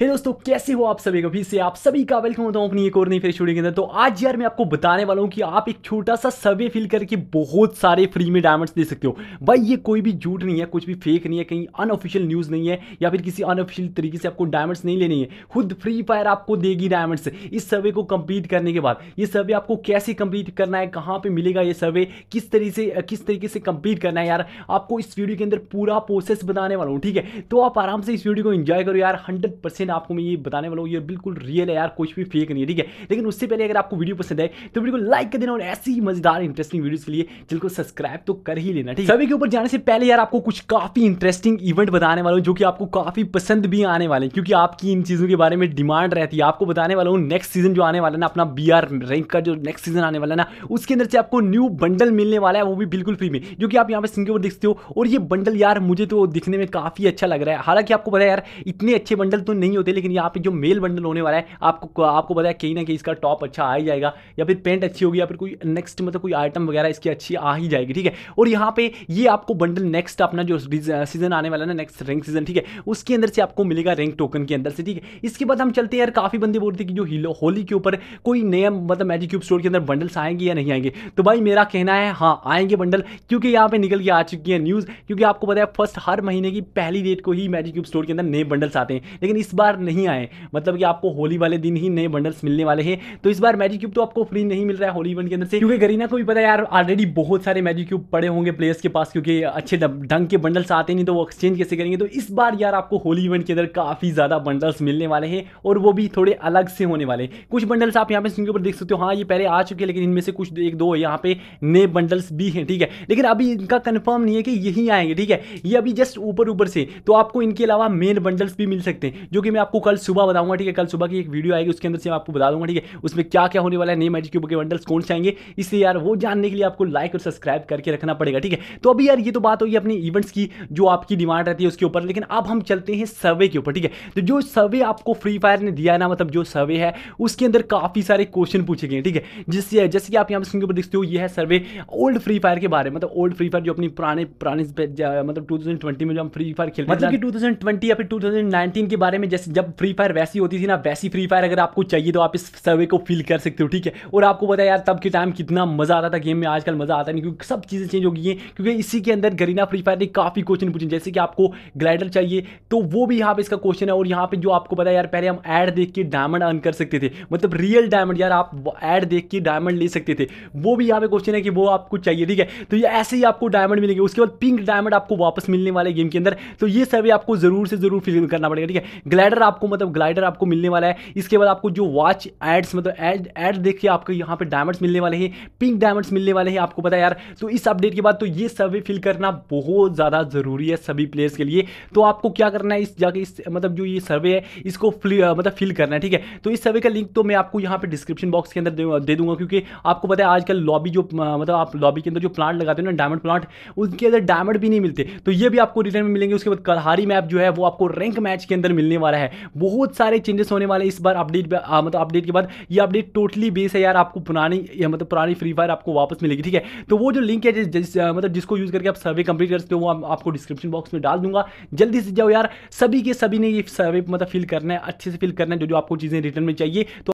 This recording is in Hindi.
हे दोस्तों कैसे हो आप सभी को फिर से आप सभी का वेलकम होता हूँ अपनी एक और नई फ्री शूटिंग के अंदर तो आज यार मैं आपको बताने वाला हूँ कि आप एक छोटा सा सर्वे फिल करके बहुत सारे फ्री में डायमंड्स दे सकते हो भाई ये कोई भी झूठ नहीं है कुछ भी फेक नहीं है कहीं अनऑफिशियल न्यूज़ नहीं है या फिर किसी अनऑफिशियल तरीके से आपको डायमंड्स नहीं लेनी है खुद फ्री फायर आपको देगी डायमंड्स इस सर्वे को कम्प्लीट करने के बाद ये सर्वे आपको कैसे कम्प्लीट करना है कहाँ पर मिलेगा ये सर्वे किस तरीके से किस तरीके से कम्प्लीट करना है यार आपको इस वीडियो के अंदर पूरा प्रोसेस बताने वाला हूँ ठीक है तो आप आराम से इस वीडियो को इन्जॉय करो यार हंड्रेड कंडीशन आपको मैं ये बताने वाला हूँ ये बिल्कुल रियल है यार कुछ भी फेक नहीं है ठीक है लेकिन उससे पहले अगर आपको वीडियो पसंद आए तो वीडियो को लाइक कर देना और ऐसी ही मजेदार इंटरेस्टिंग वीडियोज के लिए जिनको सब्सक्राइब तो कर ही लेना ठीक है सभी के ऊपर जाने से पहले यार आपको कुछ काफी इंटरेस्टिंग इवेंट बताने वाला हूँ जो कि आपको काफी पसंद भी आने वाले हैं क्योंकि आपकी इन चीज़ों के बारे में डिमांड रहती है आपको बताने वाला हूँ नेक्स्ट सीजन जो आने वाला ना अपना बी रैंक का जो नेक्स्ट सीजन आने वाला ना उसके अंदर से आपको न्यू बंडल मिलने वाला है वो भी बिल्कुल फ्री में जो कि आप यहाँ पे सिंगे पर देखते हो और ये बंडल यार मुझे तो दिखने में काफी अच्छा लग रहा है हालांकि आपको पता है यार इतने अच्छे बंडल तो नहीं नहीं होते लेकिन यहाँ पे जो मेल बंडल होने वाला है आपको आपको पता है कहीं ना कहीं इसका टॉप अच्छा आ ही जाएगा या फिर पेंट अच्छी होगी या फिर कोई नेक्स्ट मतलब कोई आइटम वगैरह इसकी अच्छी आ ही जाएगी ठीक है और यहाँ पे ये आपको बंडल नेक्स्ट अपना जो सीजन आने वाला ना नेक्स्ट रैंक सीजन ठीक है उसके अंदर से आपको मिलेगा रैंक टोकन के अंदर से ठीक है इसके बाद हम चलते हैं यार काफ़ी बंदे बोलते हैं कि जो होली के ऊपर कोई नया मतलब मैजिक क्यूब स्टोर के अंदर बंडल्स आएंगे या नहीं आएंगे तो भाई मेरा कहना है हाँ आएंगे बंडल क्योंकि यहाँ पे निकल के आ चुकी है न्यूज़ क्योंकि आपको पता है फर्स्ट हर महीने की पहली डेट को ही मैजिक क्यूब स्टोर के अंदर नए बंडल्स आते हैं लेकिन इस बार बार नहीं आए मतलब कि आपको होली वाले दिन ही नए बंडल्स मिलने वाले हैं तो इस बार मैजिक क्यूब तो आपको फ्री नहीं मिल रहा है होली इवेंट के अंदर से क्योंकि गरीना को भी पता है यार ऑलरेडी बहुत सारे मैजिक क्यूब पड़े होंगे प्लेयर्स के पास क्योंकि अच्छे ढंग के बंडल्स आते नहीं तो वो एक्सचेंज कैसे करेंगे तो इस बार यार आपको होली इवेंट के अंदर काफ़ी ज़्यादा बंडल्स मिलने वाले हैं और वो भी थोड़े अलग से होने वाले कुछ बंडल्स आप यहाँ पे स्क्रीन के ऊपर देख सकते हो हाँ ये पहले आ चुके हैं लेकिन इनमें से कुछ एक दो यहाँ पे नए बंडल्स भी हैं ठीक है लेकिन अभी इनका कन्फर्म नहीं है कि यही आएंगे ठीक है ये अभी जस्ट ऊपर ऊपर से तो आपको इनके अलावा मेन बंडल्स भी मिल सकते हैं जो कि मैं आपको कल सुबह बताऊंगा ठीक है कल सुबह की एक वीडियो आएगी उसके अंदर से मैं आपको बता दूंगा ठीक है उसमें क्या क्या होने वाला है नई मैजिक क्यूब के बंडल्स कौन से आएंगे इसलिए यार वो जानने के लिए आपको लाइक और सब्सक्राइब करके रखना पड़ेगा ठीक है तो अभी यार ये तो बात होगी अपने इवेंट्स की जो आपकी डिमांड रहती है उसके ऊपर लेकिन अब हम चलते हैं सर्वे के ऊपर ठीक है तो जो सर्वे आपको फ्री फायर ने दिया ना मतलब जो सर्वे है उसके अंदर काफ़ी सारे क्वेश्चन पूछे गए ठीक है जिससे जैसे कि आप यहाँ पर स्क्रीन ऊपर देखते हो ये है सर्वे ओल्ड फ्री फायर के बारे में मतलब ओल्ड फ्री फायर जो अपनी पुराने पुराने मतलब टू में जो हम फ्री फायर खेलते मतलब कि टू या फिर टू के बारे में जैसे गाइस जब फ्री फायर वैसी होती थी ना वैसी फ्री फायर अगर आपको चाहिए तो आप इस सर्वे को फिल कर सकते हो ठीक है और आपको पता यार तब के टाइम कितना मज़ा आता था गेम में आजकल मज़ा आता नहीं क्योंकि सब चीज़ें चेंज हो गई हैं क्योंकि इसी के अंदर गरीना फ्री फायर ने काफ़ी क्वेश्चन पूछे जैसे कि आपको ग्लाइडर चाहिए तो वो भी यहाँ पर इसका क्वेश्चन है और यहाँ पे जो आपको पता है यार पहले हम ऐड देख के डायमंड अर्न कर सकते थे मतलब रियल डायमंड यार आप ऐड देख के डायमंड ले सकते थे वो भी यहाँ पे क्वेश्चन है कि वो आपको चाहिए ठीक है तो ये ऐसे ही आपको डायमंड मिलेंगे उसके बाद पिंक डायमंड आपको वापस मिलने वाले गेम के अंदर तो ये सर्वे आपको जरूर से जरूर फिल करना पड़ेगा ठीक है ग्लाइडर ग्लाइडर आपको मतलब ग्लाइडर आपको मिलने वाला है इसके बाद आपको जो वॉच एड्स मतलब एड एड देखिए आपको यहाँ पे डायमंड्स मिलने वाले हैं पिंक डायमंड्स मिलने वाले हैं आपको पता यार तो इस अपडेट के बाद तो ये सभी फिल करना बहुत ज़्यादा ज़रूरी है सभी प्लेयर्स के लिए तो आपको क्या करना है इस जाके इस मतलब जो ये सर्वे है इसको फिल मतलब फिल करना है ठीक है तो इस सर्वे का लिंक तो मैं आपको यहाँ पे डिस्क्रिप्शन बॉक्स के अंदर दे दूंगा क्योंकि आपको पता है आजकल लॉबी जो मतलब आप लॉबी के अंदर जो प्लांट लगाते हो ना डायमंड प्लांट उनके अंदर डायमंड भी नहीं मिलते तो ये भी आपको रिटर्न में मिलेंगे उसके बाद कलहारी मैप जो है वो आपको रैंक मैच के अंदर मिलने वाला है रहा है बहुत सारे चेंजेस होने वाले इस बार अपडेट मतलब अपडेट के बाद ये अपडेट टोटली बेस है यार आपको पुरानी मतलब पुरानी फ्री फायर आपको वापस मिलेगी ठीक है तो वो जो लिंक है जिस, जिस मतलब जिसको यूज़ करके आप सर्वे कंप्लीट कर सकते हो वो आप, आपको डिस्क्रिप्शन बॉक्स में डाल दूंगा जल्दी से जाओ यार सभी के सभी ने ये सर्वे मतलब फिल करना है अच्छे से फिल करना है जो जो आपको चीज़ें रिटर्न में चाहिए तो